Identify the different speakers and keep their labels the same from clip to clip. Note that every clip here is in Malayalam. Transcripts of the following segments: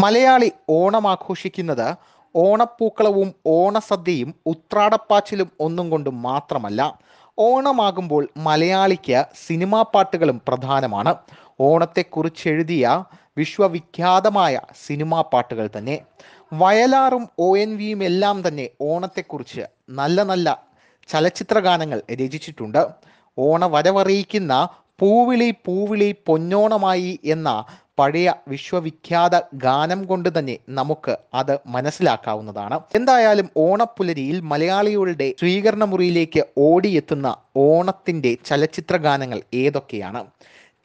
Speaker 1: മലയാളി ഓണം ആഘോഷിക്കുന്നത് ഓണപ്പൂക്കളവും ഓണസദ്യയും ഉത്രാടപ്പാച്ചിലും ഒന്നും കൊണ്ട് മാത്രമല്ല ഓണമാകുമ്പോൾ മലയാളിക്ക് സിനിമാ പാട്ടുകളും പ്രധാനമാണ് ഓണത്തെക്കുറിച്ച് എഴുതിയ വിശ്വവിഖ്യാതമായ സിനിമാ പാട്ടുകൾ തന്നെ വയലാറും ഒ എൻ വിയും എല്ലാം തന്നെ ഓണത്തെക്കുറിച്ച് നല്ല നല്ല ചലച്ചിത്ര ഗാനങ്ങൾ രചിച്ചിട്ടുണ്ട് ഓണ വരവറിയിക്കുന്ന പൂവിളി പൂവിളി പൊന്നോണമായി എന്ന പഴയ വിശ്വവിഖ്യാത ഗാനം കൊണ്ട് തന്നെ നമുക്ക് അത് മനസ്സിലാക്കാവുന്നതാണ് എന്തായാലും ഓണപ്പുലരിയിൽ മലയാളികളുടെ സ്വീകരണ മുറിയിലേക്ക് ഓടിയെത്തുന്ന ഓണത്തിൻ്റെ ചലച്ചിത്ര ഗാനങ്ങൾ ഏതൊക്കെയാണ്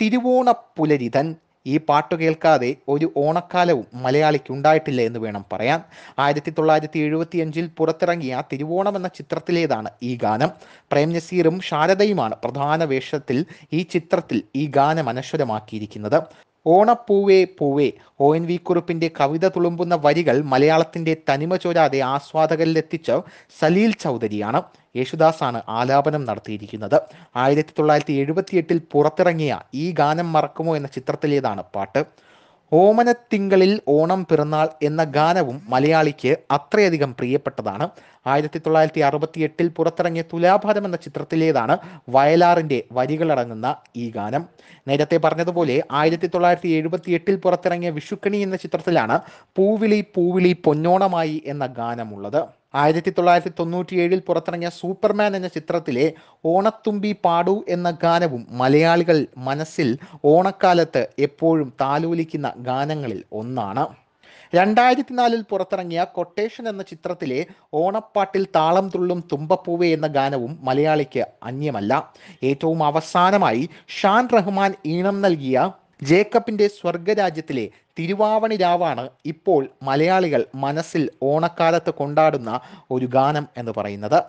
Speaker 1: തിരുവോണപ്പുലരിതൻ ഈ പാട്ട് കേൾക്കാതെ ഒരു ഓണക്കാലവും മലയാളിക്ക് ഉണ്ടായിട്ടില്ല എന്ന് വേണം പറയാൻ ആയിരത്തി തൊള്ളായിരത്തി അഞ്ചിൽ പുറത്തിറങ്ങിയ തിരുവോണം എന്ന ചിത്രത്തിലേതാണ് ഈ ഗാനം പ്രേം നസീറും ശാരദയുമാണ് പ്രധാന വേഷത്തിൽ ഈ ചിത്രത്തിൽ ഈ ഗാനം അനശ്വരമാക്കിയിരിക്കുന്നത് ഓണപ്പൂവേ പൂവേ ഒ എൻ വി കുറുപ്പിന്റെ കവിത തുളുമ്പുന്ന വരികൾ മലയാളത്തിന്റെ തനിമ ചോരാതെ ആസ്വാദകരിലെത്തിച്ച സലീൽ ചൗധരിയാണ് യേശുദാസാണ് ആലാപനം നടത്തിയിരിക്കുന്നത് ആയിരത്തി തൊള്ളായിരത്തി എഴുപത്തിയെട്ടിൽ പുറത്തിറങ്ങിയ ഈ ഗാനം മറക്കുമോ എന്ന ചിത്രത്തിലേതാണ് പാട്ട് ഓമനത്തിങ്കളിൽ ഓണം പിറന്നാൾ എന്ന ഗാനവും മലയാളിക്ക് അത്രയധികം പ്രിയപ്പെട്ടതാണ് ആയിരത്തി തൊള്ളായിരത്തി അറുപത്തി എട്ടിൽ പുറത്തിറങ്ങിയ തുലാഭാരം എന്ന ചിത്രത്തിലേതാണ് വയലാറിൻ്റെ വരികളടങ്ങുന്ന ഈ ഗാനം നേരത്തെ പറഞ്ഞതുപോലെ ആയിരത്തി തൊള്ളായിരത്തി എഴുപത്തി എട്ടിൽ പുറത്തിറങ്ങിയ വിഷുക്കണി എന്ന ചിത്രത്തിലാണ് പൂവിളി പൂവിളി പൊന്നോണമായി എന്ന ഗാനമുള്ളത് ആയിരത്തി തൊള്ളായിരത്തി തൊണ്ണൂറ്റിയേഴിൽ പുറത്തിറങ്ങിയ സൂപ്പർമാൻ എന്ന ചിത്രത്തിലെ ഓണത്തുമ്പി പാടു എന്ന ഗാനവും മലയാളികൾ മനസ്സിൽ ഓണക്കാലത്ത് എപ്പോഴും താലോലിക്കുന്ന ഗാനങ്ങളിൽ ഒന്നാണ് രണ്ടായിരത്തി നാലിൽ പുറത്തിറങ്ങിയ കൊട്ടേഷൻ എന്ന ചിത്രത്തിലെ ഓണപ്പാട്ടിൽ താളം തുള്ളും തുമ്പപ്പൂവേ എന്ന ഗാനവും മലയാളിക്ക് അന്യമല്ല ഏറ്റവും അവസാനമായി ഷാൻ റഹ്മാൻ ഈണം നൽകിയ ജേക്കബിൻ്റെ സ്വർഗരാജ്യത്തിലെ തിരുവാവണിരാവാണ് ഇപ്പോൾ മലയാളികൾ മനസ്സിൽ ഓണക്കാലത്ത് കൊണ്ടാടുന്ന ഒരു ഗാനം എന്ന് പറയുന്നത്